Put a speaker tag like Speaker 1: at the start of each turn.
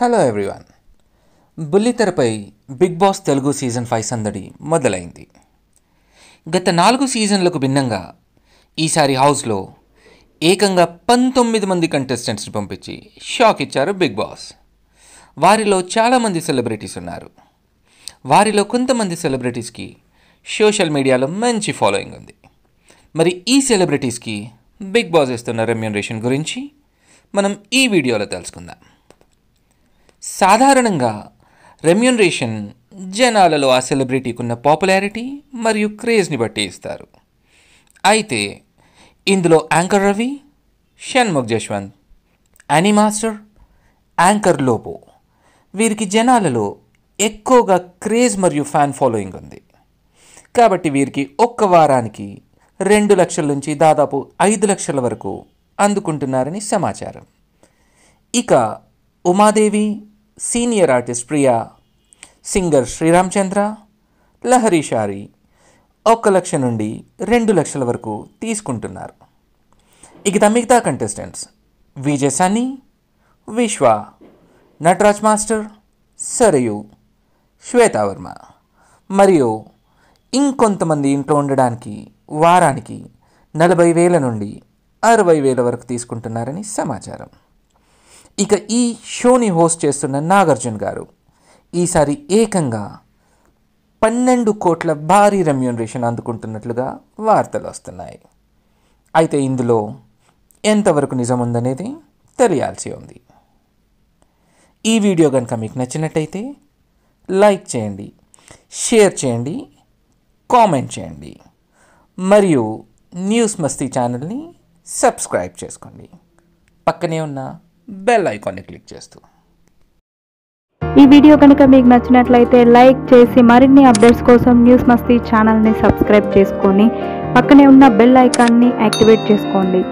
Speaker 1: hello everyone బుల్లితెరపై Bigg Boss Telugu season five సందడి మొదలైంది గత నాలుగు సీజన్లకు భిన్నంగా ఈసారి హౌస్లో ఏకంగా పంతొమ్మిది మంది కంటెస్టెంట్స్ని పంపించి షాక్ ఇచ్చారు బిగ్ బాస్ వారిలో చాలామంది సెలబ్రిటీస్ ఉన్నారు వారిలో కొంతమంది సెలబ్రిటీస్కి సోషల్ మీడియాలో మంచి ఫాలోయింగ్ ఉంది మరి ఈ సెలబ్రిటీస్కి బిగ్ బాస్ ఇస్తున్న రెమ్యూనరేషన్ గురించి మనం ఈ వీడియోలో తెలుసుకుందాం సాధారణంగా రెమ్యునరేషన్ జనాలలో ఆ సెలబ్రిటీకున్న పాపులారిటీ మరియు క్రేజ్ని బట్టి ఇస్తారు అయితే ఇందులో anchor Ravi Shanmukh Jaswanth Annie master anchor Lobo వీరికి జనాలలో ఎక్కువగా క్రేజ్ మరియు ఫ్యాన్ ఫాలోయింగ్ ఉంది కాబట్టి వీరికి ఒక్క వారానికి రెండు లక్షల నుంచి దాదాపు ఐదు లక్షల వరకు అందుకుంటున్నారని సమాచారం ఇక Umadevi senior artist Priya singer Sriramachandra Lahari Shari ఒక లక్ష నుండి రెండు లక్షల వరకు తీసుకుంటున్నారు ఇక మిగతా కంటెస్టెంట్స్ విజయ్ సని విశ్వ నటరాజ్ మాస్టర్ సరయు శ్వేతావర్మ మరియు ఇంకొంతమంది ఇంట్లో ఉండడానికి వారానికి నలభై వేల నుండి అరవై వేల వరకు తీసుకుంటున్నారని సమాచారం ఇక ఈ షోని హోస్ట్ చేస్తున్న నాగార్జున గారు ఈసారి ఏకంగా పన్నెండు కోట్ల భారీ రెమ్యూనరేషన్ అందుకుంటున్నట్లుగా వార్తలు వస్తున్నాయి అయితే ఇందులో ఎంతవరకు నిజం ఉందనేది తెలియాల్సి ఉంది ఈ వీడియో కనుక మీకు నచ్చినట్టయితే లైక్ చేయండి షేర్ చేయండి కామెంట్ చేయండి మరియు న్యూస్ మస్తీ ఛానల్ని సబ్స్క్రైబ్ చేసుకోండి పక్కనే ఉన్న బెల్ ఐకాన్ని క్లిక్ చేస్తూ ఈ వీడియో కనుక మీకు నచ్చినట్లయితే లైక్ చేసి మరిన్ని అప్డేట్స్ కోసం న్యూస్ మస్తీ ఛానల్ని సబ్స్క్రైబ్ చేసుకొని పక్కనే ఉన్న బెల్ ఐకాన్ని యాక్టివేట్ చేసుకోండి